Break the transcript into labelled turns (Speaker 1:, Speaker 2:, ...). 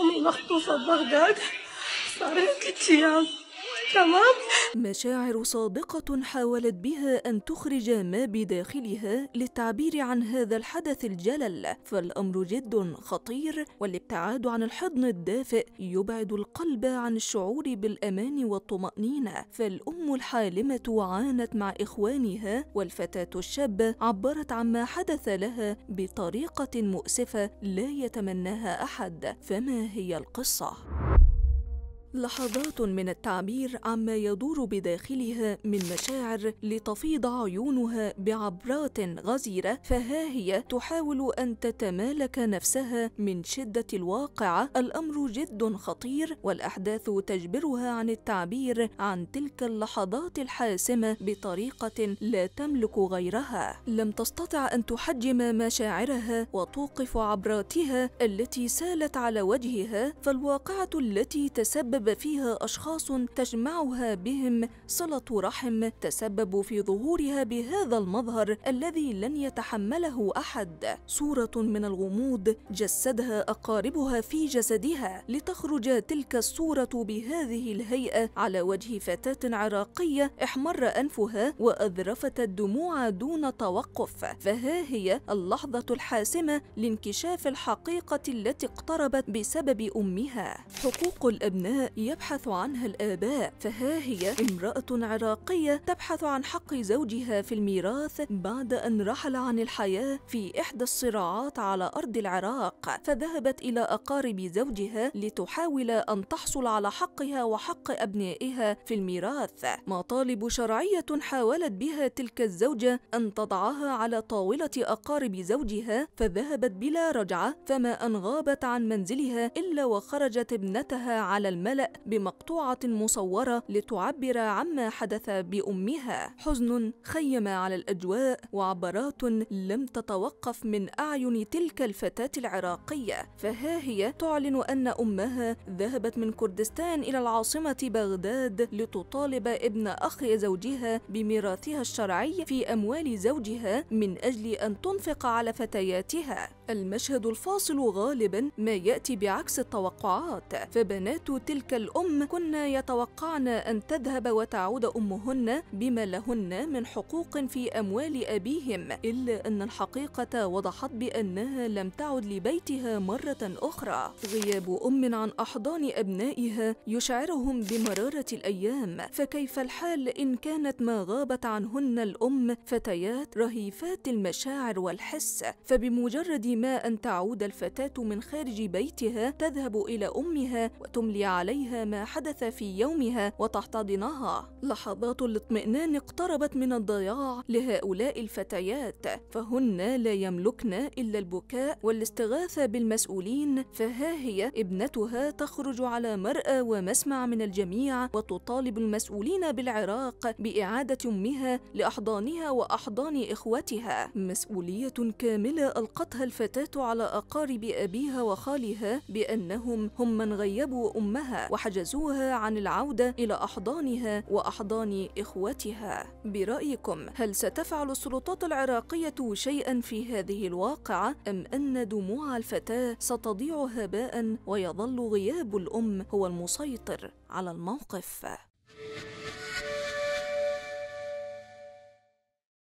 Speaker 1: أمي مخطوفة ببغداد صار لها أيام تمام مشاعر سابقة حاولت بها أن تخرج ما بداخلها للتعبير عن هذا الحدث الجلل فالأمر جد خطير والابتعاد عن الحضن الدافئ يبعد القلب عن الشعور بالأمان والطمأنينة فالأم الحالمة عانت مع إخوانها والفتاة الشابة عبرت عما حدث لها بطريقة مؤسفة لا يتمناها أحد فما هي القصة؟ لحظات من التعبير عما يدور بداخلها من مشاعر لتفيض عيونها بعبرات غزيره فها هي تحاول ان تتمالك نفسها من شده الواقعه الامر جد خطير والاحداث تجبرها عن التعبير عن تلك اللحظات الحاسمه بطريقه لا تملك غيرها لم تستطع ان تحجم مشاعرها وتوقف عبراتها التي سالت على وجهها فالواقعه التي تسبب تسبب فيها أشخاص تجمعها بهم صلة رحم تسببوا في ظهورها بهذا المظهر الذي لن يتحمله أحد صورة من الغموض جسدها أقاربها في جسدها لتخرج تلك الصورة بهذه الهيئة على وجه فتاة عراقية احمر أنفها وأذرفت الدموع دون توقف فها هي اللحظة الحاسمة لانكشاف الحقيقة التي اقتربت بسبب أمها حقوق الأبناء يبحث عنها الآباء فها هي امرأة عراقية تبحث عن حق زوجها في الميراث بعد أن رحل عن الحياة في إحدى الصراعات على أرض العراق فذهبت إلى أقارب زوجها لتحاول أن تحصل على حقها وحق أبنائها في الميراث مطالب شرعية حاولت بها تلك الزوجة أن تضعها على طاولة أقارب زوجها فذهبت بلا رجعة فما أن غابت عن منزلها إلا وخرجت ابنتها على الملأ القلق بمقطوعة مصورة لتعبر عما حدث بأمها حزن خيم على الأجواء وعبرات لم تتوقف من أعين تلك الفتاة العراقية فها هي تعلن أن أمها ذهبت من كردستان إلى العاصمة بغداد لتطالب ابن أخ زوجها بميراثها الشرعي في أموال زوجها من أجل أن تنفق على فتياتها المشهد الفاصل غالبا ما يأتي بعكس التوقعات فبنات تلك الأم كن يتوقعن أن تذهب وتعود أمهن بما لهن من حقوق في أموال أبيهم إلا أن الحقيقة وضحت بأنها لم تعد لبيتها مرة أخرى غياب أم عن أحضان أبنائها يشعرهم بمرارة الأيام فكيف الحال إن كانت ما غابت عنهن الأم فتيات رهيفات المشاعر والحس فبمجرد ما أن تعود الفتاة من خارج بيتها تذهب إلى أمها وتملي عليها ما حدث في يومها وتحتضنها لحظات الاطمئنان اقتربت من الضياع لهؤلاء الفتيات فهن لا يملكن إلا البكاء والاستغاثة بالمسؤولين فها هي ابنتها تخرج على مرأى ومسمع من الجميع وتطالب المسؤولين بالعراق بإعادة أمها لأحضانها وأحضان إخوتها مسؤولية كاملة ألقتها الفتاة الفتاة على أقارب أبيها وخالها بأنهم هم من غيبوا أمها وحجزوها عن العودة إلى أحضانها وأحضان إخوتها برأيكم هل ستفعل السلطات العراقية شيئا في هذه الواقعة أم أن دموع الفتاة ستضيع هباء ويظل غياب الأم هو المسيطر على الموقف